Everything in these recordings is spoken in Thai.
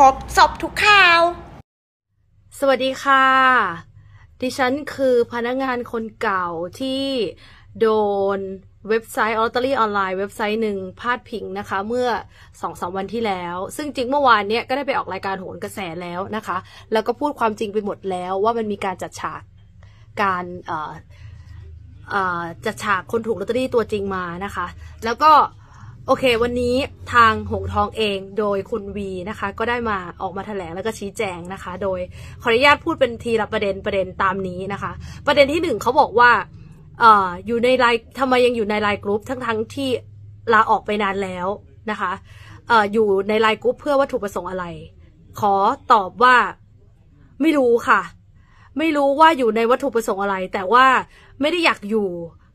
ครบจบทุกข่าว สวัสดีค่ะ ดิฉันคือพนักงานคนเก่าที่โดนเว็บไซต์ออตเตอรี่ออนไลน์เว็บไซต์หนึ่งพาดพิงนะคะ เมื่อสองสวันที่แล้ว ซึ่งจริงเมื่อวานเนี้ยก็ได้ไปออกรายการโหนกระแสแล้วนะคะ แล้วก็พูดความจริงไปหมดแล้วว่ามันมีการจัดฉากการจัดฉากคนถูกลอตเตอรี่ตัวจริงมานะคะ แล้วก็โอเควันนี้ทางหงทองเองโดยคุณวีนะคะ ก็ได้มาออกมาแถลง แล้วก็ชี้แจงนะคะ โดย ขออนุญาตพูดเป็นทีละประเด็นประเด็นตามนี้นะคะ ประเด็นที่หนึ่ง เขาบอกว่าออยู่ในไลน์ทำไมยังอยู่ในไลน์กรุ๊ป ทั้งทั้งที่ลาออกไปนานแล้วนะคะออยู่ในไลน์กรุ๊ป เพื่อวัตถุประสงค์อะไร ขอตอบว่าไม่รู้ค่ะ ไม่รู้ว่าอยู่ในวัตถุประสงค์อะไร แต่ว่าไม่ได้อยากอยู่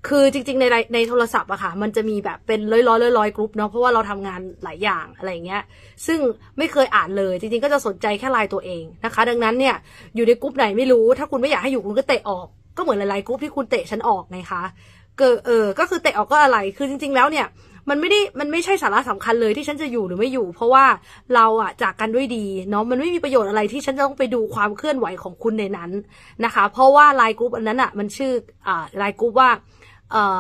คือจริงๆในในโทรศัพท์อะค่ะมันจะมีแบบเป็นร้อยร้อยร้อยร้อยกรุ๊ปเนาะเพราะว่าเราทำงานหลายอย่างอะไรเงี้ย ซึ่งไม่เคยอ่านเลยจริงๆก็จะสนใจแค่ลายตัวเองนะคะ ดังนั้นเนี่ยอยู่ในกรุ๊ปไหนไม่รู้ถ้าคุณไม่อยากให้อยู่คุณก็เตะออกก็เหมือนหลายๆกรุ๊ปที่คุณเตะฉันออกไงคะเกิดเออก็คือเตะออกก็อะไรคือจริงๆแล้วเนี่ยมันไม่ได้มันไม่ใช่สาระสำคัญเลยที่ฉันจะอยู่หรือไม่อยู่ เพราะว่าเราอะจากกันด้วยดีเนาะมันไม่มีประโยชน์อะไรที่ฉันจะต้องไปดูความเคลื่อนไหวของคุณในนั้นนะคะ เพราะว่าไลน์กรุ๊ปอันนั้นอะมันชื่ออ่าไลน์กรุ๊ปว่า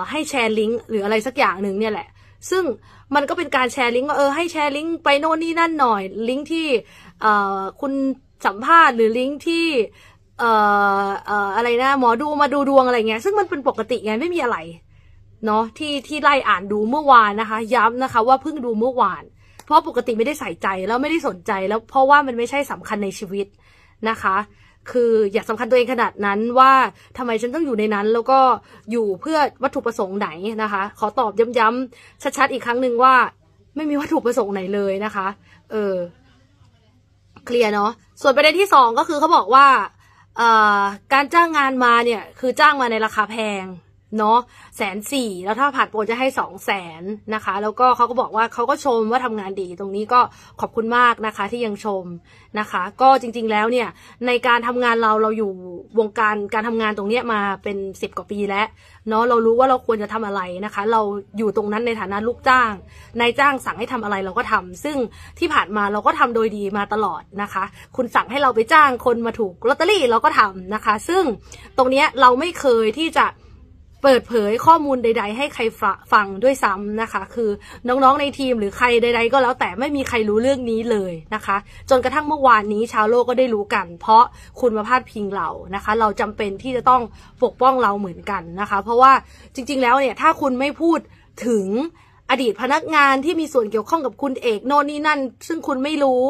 ให้แชร์ลิงก์หรืออะไรสักอย่างหนึ่งเนี่ยแหละ ซึ่งมันก็เป็นการแชร์ลิงก์ว่าเออให้แชร์ลิงก์ไปโน่นนี่นั่นหน่อย ลิงก์ที่คุณสัมภาษณ์หรือลิงก์ที่อะไรนะหมอดูมาดูดวงอะไรเงี้ยซึ่งมันเป็นปกติไงไม่มีอะไรเนาะที่ที่ไล่อ่านดูเมื่อวานนะคะ ย้ำนะคะ ว่าเพิ่งดูเมื่อวาน เพราะปกติไม่ได้ใส่ใจแล้วไม่ได้สนใจแล้วเพราะว่ามันไม่ใช่สำคัญในชีวิตนะคะคืออยากสำคัญตัวเองขนาดนั้นว่าทำไมฉันต้องอยู่ในนั้น แล้วก็อยู่เพื่อวัตถุประสงค์ไหนนะคะ ขอตอบย้ำๆชัดๆอีกครั้งหนึ่งว่า ไม่มีวัตถุประสงค์ไหนเลยนะคะ เออ เคลียร์เนาะส่วนประเด็นที่สองก็คือเขาบอกว่าการจ้างงานมาเนี่ย คือจ้างมาในราคาแพงเนาะแสนสี่แล้วถ้าผ่านโปรจะให้สองแสนนะคะแล้วก็เขาก็บอกว่าเขาก็ชมว่าทำงานดี ตรงนี้ก็ขอบคุณมากนะคะที่ยังชมนะคะ ก็จริง ๆ แล้วเนี่ยในการทำงานเราเราอยู่วงการการทำงานตรงนี้มาเป็นสิบกว่าปีแล้วเนาะเรารู้ว่าเราควรจะทำอะไรนะคะ เราอยู่ตรงนั้นในฐานะลูกจ้างนายจ้างสั่งให้ทำอะไรเราก็ทำ ซึ่งที่ผ่านมาเราก็ทำโดยดีมาตลอดนะคะ คุณสั่งให้เราไปจ้าง คนมาถูกลอตเตอรี่เราก็ทำนะคะ ซึ่งตรงนี้เราไม่เคยที่จะเปิดเผยข้อมูลใดๆ ให้ใครฟังด้วยซ้ำนะคะ คือน้องๆในทีมหรือใครใด ๆ ก็แล้วแต่ไม่มีใครรู้เรื่องนี้เลยนะคะ จนกระทั่งเมื่อวานนี้ ชาวโลกก็ได้รู้กัน เพราะคุณมาพาดพิงเรานะคะ เราจำเป็นที่จะต้องปกป้องเราเหมือนกันนะคะ เพราะว่าจริง ๆ แล้วเนี่ยถ้าคุณไม่พูดถึงอดีตพนักงานที่มีส่วนเกี่ยวข้องกับคุณเอกโน่นนี่นั่น ซึ่งคุณไม่รู้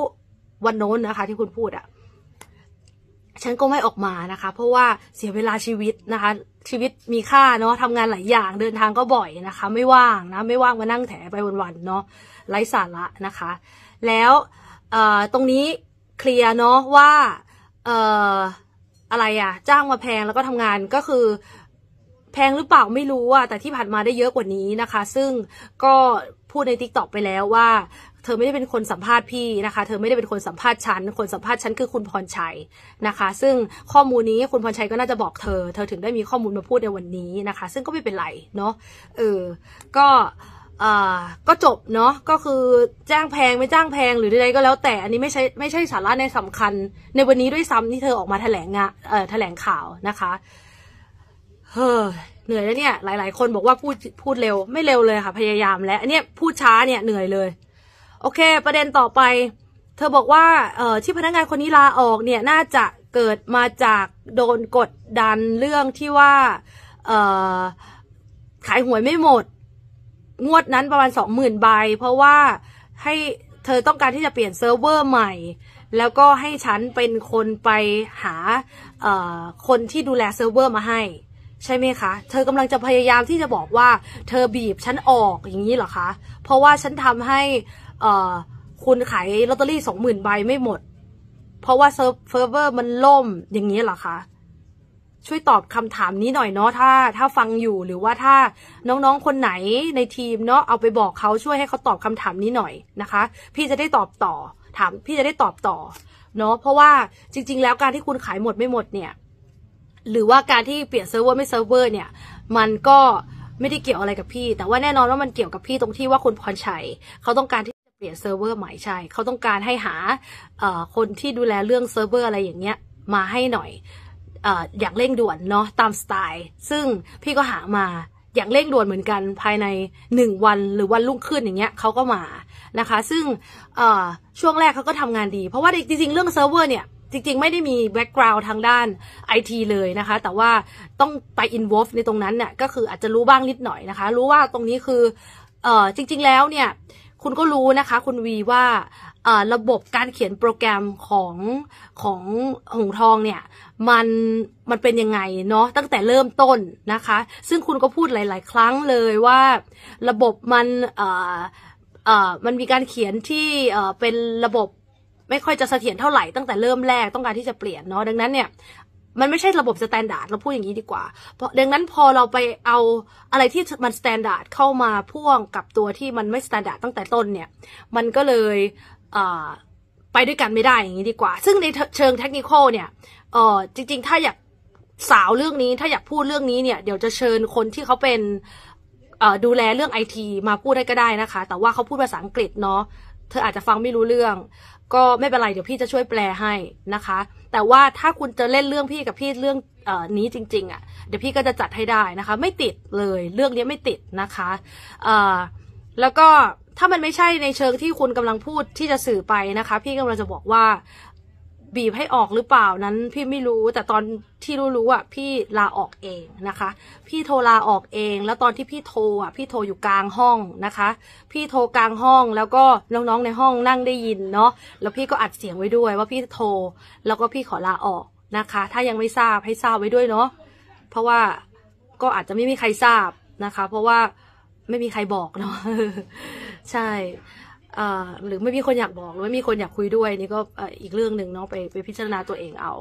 วันโน้นนะคะ ที่คุณพูดอะ่ะฉันก็ไม่ออกมานะคะ เพราะว่าเสียเวลาชีวิตนะคะชีวิตมีค่าเนาะทำงานหลายอย่างเดินทางก็บ่อยนะคะไม่ว่างนะไม่ว่างมานั่งแถไปวันๆเนาะไร้สาระนะคะ แล้วตรงนี้เคลียร์เนาะว่าอะไรอะจ้างมาแพงแล้วก็ทำงานก็คือแพงหรือเปล่าไม่รู้อะแต่ที่ผ่านมาได้เยอะกว่านี้นะคะซึ่งก็พูดในทิกตอกไปแล้วว่า เธอไม่ได้เป็นคนสัมภาษณ์พี่นะคะ เธอไม่ได้เป็นคนสัมภาษณ์ฉันคนสัมภาษณ์ฉันคือคุณพรชัยนะคะ ซึ่งข้อมูลนี้คุณพรชัยก็น่าจะบอกเธอ เธอถึงได้มีข้อมูลมาพูดในวันนี้นะคะ ซึ่งก็ไม่เป็นไรเนาะเออก็ก็จบเนาะก็คือจ้างแพงไม่จ้างแพงหรือใดก็แล้วแต่อันนี้ไม่ใช่ไม่ใช่สาระในสำคัญ ในวันนี้ด้วยซ้ำที่เธอออกมาแถลงงานแถลงข่าวนะคะเฮ้ยเหนื่อยแล้วเนี่ย หลายๆ คนบอกว่าพูดพูดเร็ว ไม่เร็วเลยค่ะ พยายามแล้วอันนี้พูดช้าเนี่ยเหนื่อยเลย โอเค ประเด็นต่อไป เธอบอกว่าเอ่อที่พนักงานคนนี้ลาออกเนี่ย น่าจะเกิดมาจากโดนกดดันเรื่องที่ว่าเอ่อขายหวยไม่หมด งวดนั้นประมาณสองหมื่นใบ เพราะว่าให้เธอต้องการที่จะเปลี่ยนเซิร์ฟเวอร์ใหม่ แล้วก็ให้ฉันเป็นคนไปหาคนที่ดูแลเซิร์ฟเวอร์มาให้ใช่ไหมคะ เธอกำลังจะพยายามที่จะบอกว่าเธอบีบฉันออกอย่างนี้เหรอคะ เพราะว่าฉันทำให้เอ่อคุณขายลอตเตอรี่สองหมื่นใบไม่หมด เพราะว่าเซิร์ฟเเวอร์มันล่มอย่างนี้เหรอคะ ช่วยตอบคำถามนี้หน่อยเนาะ ถ้าถ้าฟังอยู่หรือว่าถ้าน้องๆคนไหนในทีมเนาะเอาไปบอกเขาช่วยให้เขาตอบคำถามนี้หน่อยนะคะ พี่จะได้ตอบต่อถามพี่จะได้ตอบต่อเนาะ เพราะว่าจริงๆ แล้วการที่คุณขายหมดไม่หมดเนี่ยหรือว่าการที่เปลี่ยนเซิร์ฟเวอร์ไม่เซิร์ฟเวอร์เนี่ยมันก็ไม่ได้เกี่ยวอะไรกับพี่ แต่ว่าแน่นอนว่ามันเกี่ยวกับพี่ตรงที่ว่าคุณพรชัย เขาต้องการที่จะเปลี่ยนเซิร์ฟเวอร์ใหม่ใช่ เขาต้องการให้หาคนที่ดูแลเรื่องเซิร์ฟเวอร์อะไรอย่างเงี้ยมาให้หน่อยอย่างเร่งด่วนเนาะตามสไตล์ ซึ่งพี่ก็หามาอย่างเร่งด่วนเหมือนกันภายใน 1 วันหรือวันรุ่งขึ้นอย่างเงี้ยเขาก็มานะคะ ซึ่งช่วงแรกเขาก็ทำงานดี เพราะว่าจริงๆเรื่องเซิร์ฟเวอร์เนี่ยจริงๆ ไม่ได้มีแบ็กกราวด์ทางด้านไอทีเลยนะคะ แต่ว่าต้องไปอินวอล์ฟในตรงนั้นเนี่ยก็คืออาจจะรู้บ้างนิดหน่อยนะคะ รู้ว่าตรงนี้คือเออจริงๆ แล้วเนี่ยคุณก็รู้นะคะคุณวีว่าระบบการเขียนโปรแกรมของของหงทองเนี่ยมันมันเป็นยังไงเนาะตั้งแต่เริ่มต้นนะคะ ซึ่งคุณก็พูดหลายๆ ครั้งเลยว่าระบบมันมันมีการเขียนที่เป็นระบบไม่ค่อยจะเสถียรเท่าไหร่ตั้งแต่เริ่มแรกต้องการที่จะเปลี่ยนเนาะดังนั้นเนี่ยมันไม่ใช่ระบบสแตนดาร์ดเราพูดอย่างนี้ดีกว่า เพราะดังนั้นพอเราไปเอาอะไรที่มันสแตนดาร์ดเข้ามาพ่วงกับตัวที่มันไม่สแตนดาร์ดตั้งแต่ต้นเนี่ยมันก็เลยไปด้วยกันไม่ได้อย่างนี้ดีกว่า ซึ่งในเชิงเทคนิคเนี่ยจริง ๆ ถ้าอยากสาวเรื่องนี้ถ้าอยากพูดเรื่องนี้เนี่ย เดี๋ยวจะเชิญคนที่เขาเป็นดูแลเรื่องไอทีมาพูดได้ก็ได้นะคะ แต่ว่าเขาพูดภาษาอังกฤษเนาะเธออาจจะฟังไม่รู้เรื่อง ก็ไม่เป็นไร เดี๋ยวพี่จะช่วยแปลให้นะคะ แต่ว่าถ้าคุณจะเล่นเรื่องพี่กับพี่เรื่องออนี้จริงๆอะ่ะเดี๋ยวพี่ก็จะจัดให้ได้นะคะไม่ติดเลยเรื่องนี้ไม่ติดนะคะแล้วก็ถ้ามันไม่ใช่ในเชิงที่คุณกำลังพูดที่จะสื่อไปนะคะ พี่กำลังจะบอกว่าบีบให้ออกหรือเปล่านั้นพี่ไม่รู้แต่ตอนที่รู้ๆอ่ะพี่ลาออกเองนะคะ พี่โทรลาออกเอง แล้วตอนที่พี่โทรอ่ะ พี่โทรอยู่กลางห้องนะคะ พี่โทรกลางห้องแล้วก็น้องๆในห้องนั่งได้ยินเนาะแล้วพี่ก็อัดเสียงไว้ด้วยว่าพี่โทรแล้วก็พี่ขอลาออกนะคะ ถ้ายังไม่ทราบให้ทราบไว้ด้วยเนาะเพราะว่าก็อาจจะไม่มีใครทราบนะคะ เพราะว่าไม่มีใครบอกเนาะใช่หรือไม่มีคนอยากบอกหรือไม่มีคนอยากคุยด้วยนี่ก็อีกเรื่องหนึ่งเนาะไปไปพิจารณาตัวเองเอา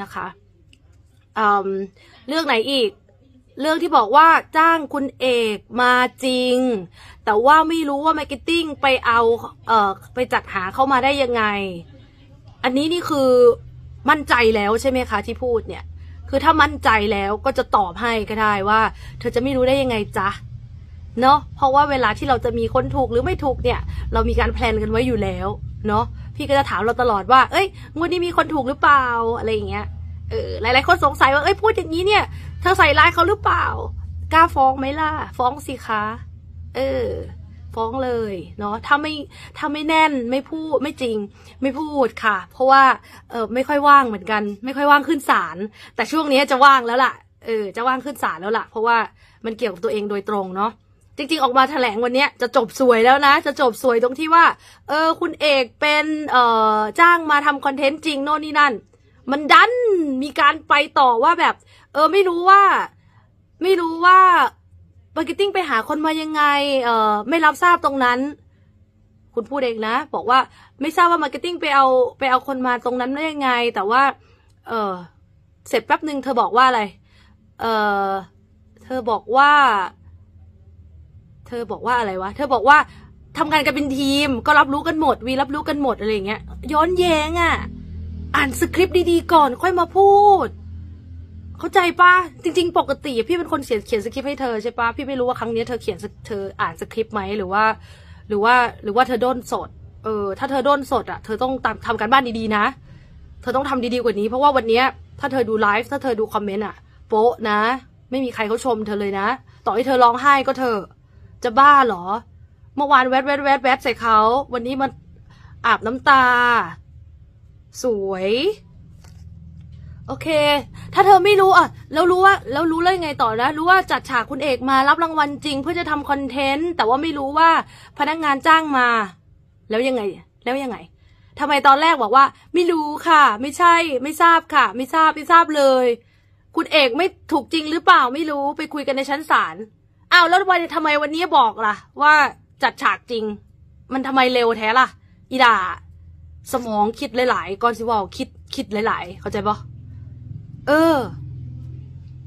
นะคะ เรื่องไหนอีก เรื่องที่บอกว่าจ้างคุณเอกมาจริง แต่ว่าไม่รู้ว่ามาร์เก็ตติ้งไปเอาเออไปจัดหาเข้ามาได้ยังไง อันนี้นี่คือมั่นใจแล้วใช่ไหมคะที่พูดเนี่ย คือถ้ามั่นใจแล้วก็จะตอบให้ก็ได้ว่า เธอจะไม่รู้ได้ยังไงจ๊ะเนาะ เพราะว่าเวลาที่เราจะมีคนถูกหรือไม่ถูกเนี่ย เรามีการแพลนกันไว้อยู่แล้ว เนาะ พี่ก็จะถามเราตลอดว่า เอ้ย งวดนี้มีคนถูกหรือเปล่า อะไรอย่างเงี้ย เออ หลายๆคนสงสัยว่า เอ้ย พูดอย่างนี้เนี่ย เธอใส่ร้ายเขาหรือเปล่า กล้าฟ้องไหมล่ะ ฟ้องสิคะเออ ฟ้องเลย เนาะ ถ้าไม่ ถ้าไม่แน่น ไม่พูด ไม่จริง ไม่พูดค่ะ เพราะว่า เออไม่ค่อยว่างเหมือนกัน ไม่ค่อยว่างขึ้นศาล แต่ช่วงนี้จะว่างแล้วล่ะ เออ จะว่างขึ้นศาลแล้วล่ะ เพราะว่า มันเกี่ยวกับตัวเองโดยตรง เนาะจริงๆออกมาแถลงวันนี้จะจบสวยแล้วนะ จะจบสวยตรงที่ว่า เออคุณเอกเป็นเอ่อจ้างมาทำคอนเทนต์จริงโน่นนี่นั่นมันดันมีการไปต่อว่าแบบ เออไม่รู้ว่าไม่รู้ว่ามาร์เก็ตติ้งไปหาคนมายังไงเออไม่รับทราบตรงนั้น คุณพูดเองนะ บอกว่า ไม่ทราบว่ามาร์เก็ตติ้งไปเอาไปเอาคนมาตรงนั้นได้ยังไง แต่ว่า เออเสร็จแป๊บหนึ่งเธอบอกว่าอะไรเออเธอบอกว่าเธอบอกว่าอะไรวะ เธอบอกว่า ทำงานกันเป็นทีมก็รับรู้กันหมดวีรับรู้กันหมดอะไรเงี้ยย้อนแย้งอะ่ะอ่านสคริปต์ดีๆก่อนค่อยมาพูดเข้าใจปะจริง ๆ ปกติ พี่เป็นคนเขียนเขียนสคริปต์ให้เธอใช่ปะพี่ไม่รู้ว่าครั้งนี้เธอเขียนเธออ่านสคริปต์ไหมหรือว่า หรือว่าหรือว่าเธอโดนสดเออถ้าเธอโดนสดอะ่ะ เธอต้องำทำการบ้านดีๆนะเธอต้องทำดีๆกว่านี้เพราะว่าวันนี้ถ้าเธอดูไลฟ์ถ้าเธอดูคอมเมนต์อ่ะ โป๊ะนะไม่มีใครเขาชมเธอเลยนะ ต่อให้เธอร้องไห้ก็เธอจะบ้าเหรอ เมื่อวานแวดแวดแวดแวดใส่เขา วันนี้มันอาบน้ำตา สวย โอเค ถ้าเธอไม่รู้อ่ะ แล้วรู้ว่า แล้วรู้เลยไงต่อนะ รู้ว่าจัดฉากคุณเอกมารับรางวัลจริง เพื่อจะทำคอนเทนต์ แต่ว่าไม่รู้ว่าพนักงงานจ้างมา แล้วยังไง แล้วยังไงทำไมตอนแรกบอกว่า ไม่รู้ค่ะ ไม่ใช่ไม่ทราบค่ะ ไม่ทราบไม่ทราบเลย คุณเอกไม่ถูกจริงหรือเปล่าไม่รู้ไปคุยกันในชั้นศาลอ้าวแล้ววันทำไมวันนี้บอกล่ะ ว่าจัดฉากจริง มันทำไมเร็วแท้ล่ะอีดาสมองคิดหลายๆก่อนสิว่าคิดคิดหลาย ๆ เข้าใจปะเออ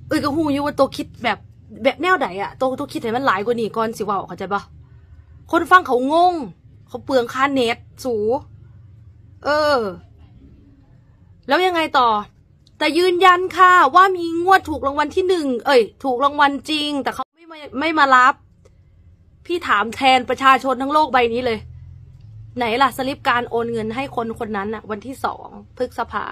เอ้ยก็หูอยู่ว่าตัวคิดแบบแบบแนวไหนอะตัวตัวคิดเหนมันหลายกว่านี่ก่อนสิว่าเข้าใจปะคนฟังเขางงเขาเปลืองค่าเน็ตสู เออ แล้วยังไงต่อแต่ยืนยันค่ะ ว่ามีงวดถูกรางวัลที่หนึ่งเอ้ย ถูกรางวัลจริงแต่เขาไม่ไม่มารับ พี่ถามแทนประชาชนทั้งโลกใบนี้เลย ไหนล่ะสลิปการโอนเงินให้คนคนนั้นอะวันที่สองพฤษภา